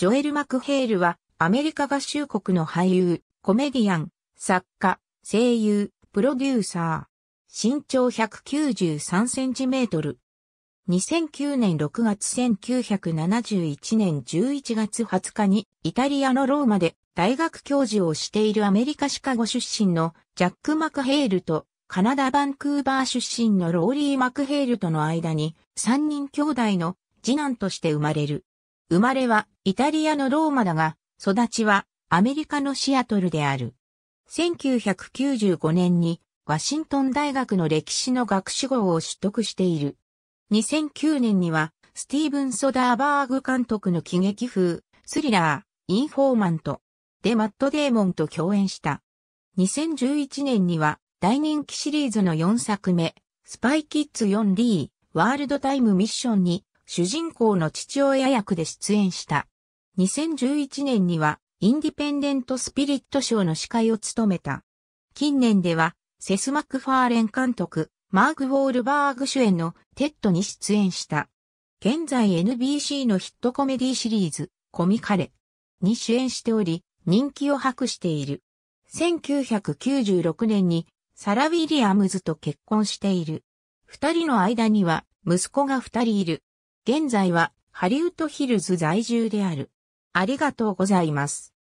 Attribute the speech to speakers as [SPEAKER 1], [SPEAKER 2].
[SPEAKER 1] ジョエル・マクヘールは、アメリカ合衆国の俳優、コメディアン、作家、声優、プロデューサー。身長193センチメートル。2009年6月1971年11月20日にイタリアのローマで大学教授をしているアメリカシカゴ出身のジャック・マクヘールとカナダ・バンクーバー出身のローリー・マクヘールとの間に3人兄弟の次男として生まれる。生まれはイタリアのローマだが、育ちはアメリカのシアトルである。1995年にワシントン大学の歴史の学士号を取得している。2009年にはスティーブン・ソダーバーグ監督の喜劇風、スリラー、インフォーマント、でマット・デーモンと共演した。2011年には大人気シリーズの4作目、スパイキッズ4 d ワールドタイムミッションに主人公の父親役で出演した。2011年には、インディペンデント・スピリット賞の司会を務めた。近年では、セス・マクファーレン監督、マーク・ウォールバーグ主演のテッドに出演した。現在 NBC のヒットコメディシリーズ、コミカレに主演しており、人気を博している。1996年にサラ・ウィリアムズと結婚している。二人の間には息子が二人いる。現在はハリウッドヒルズ在住である。ありがとうございます。